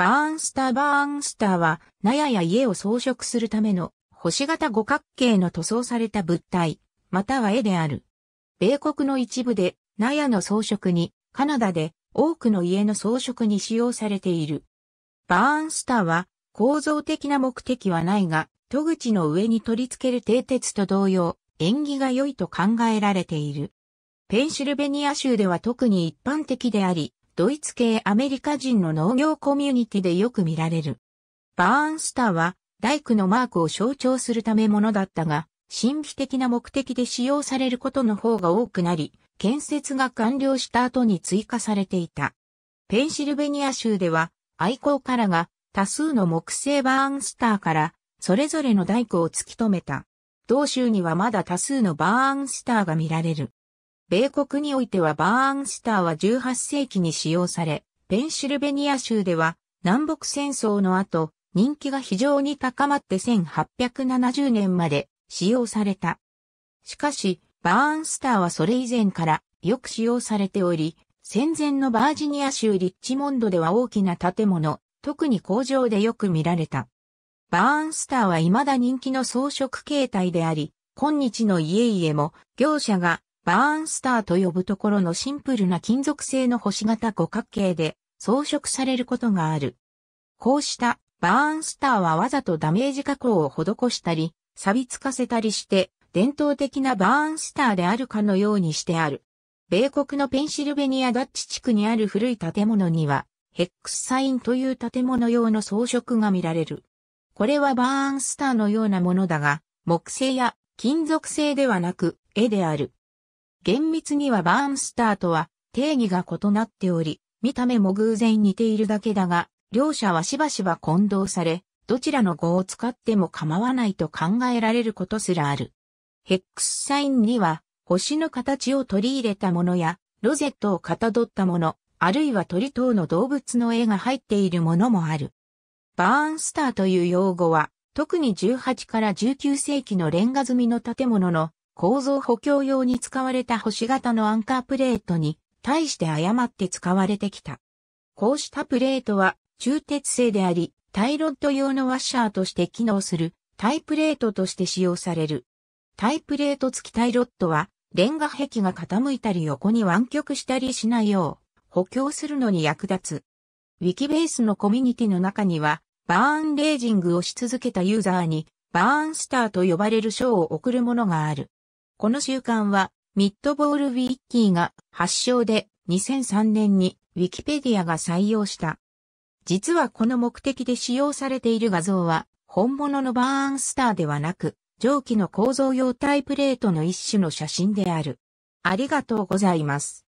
バーンスターバーンスターは、納屋や家を装飾するための、星型五角形の塗装された物体、または絵である。米国の一部で、納屋の装飾に、カナダで、多くの家の装飾に使用されている。バーンスターは、構造的な目的はないが、戸口の上に取り付ける蹄鉄と同様、縁起が良いと考えられている。ペンシルベニア州では特に一般的であり、ドイツ系アメリカ人の農業コミュニティでよく見られる。バーンスターは大工のマークを象徴するためものだったが、神秘的な目的で使用されることの方が多くなり、建設が完了した後に追加されていた。ペンシルベニア州では愛好家らが多数の木製バーンスターからそれぞれの大工を突き止めた。同州にはまだ多数のバーンスターが見られる。米国においてはバーンスターは18世紀に使用され、ペンシルベニア州では南北戦争の後、人気が非常に高まって1870年まで使用された。しかし、バーンスターはそれ以前からよく使用されており、戦前のバージニア州リッチモンドでは大きな建物、特に工場でよく見られた。バーンスターは未だ人気の装飾形態であり、今日の家々も業者がバーンスターと呼ぶところのシンプルな金属製の星型五角形で装飾されることがある。こうしたバーンスターはわざとダメージ加工を施したり、錆びつかせたりして、伝統的なバーンスターであるかのようにしてある。米国のペンシルベニアダッチ地区にある古い建物には、ヘックスサインという建物用の装飾が見られる。これはバーンスターのようなものだが、木製や金属製ではなく絵である。厳密にはバーンスターとは定義が異なっており、見た目も偶然似ているだけだが、両者はしばしば混同され、どちらの語を使っても構わないと考えられることすらある。ヘックスサインには、星の形を取り入れたものや、ロゼットをかたどったもの、あるいは鳥等の動物の絵が入っているものもある。バーンスターという用語は、特に18から19世紀のレンガ積みの建物の構造補強用に使われた星型のアンカープレートに対して誤って使われてきた。こうしたプレートは中鉄製であり、タイロッド用のワッシャーとして機能するタイプレートとして使用される。タイプレート付きタイロッドは、レンガ壁が傾いたり横に湾曲したりしないよう補強するのに役立つ。ウィキベースのコミュニティの中には、バーンレイジングをし続けたユーザーに、バーンスターと呼ばれる賞を贈るものがある。この習慣は、ミッドボールウィッキーが発祥で2003年にウィキペディアが採用した。実はこの目的で使用されている画像は、本物のバーンスターではなく、蒸気の構造用タイプレートの一種の写真である。ありがとうございます。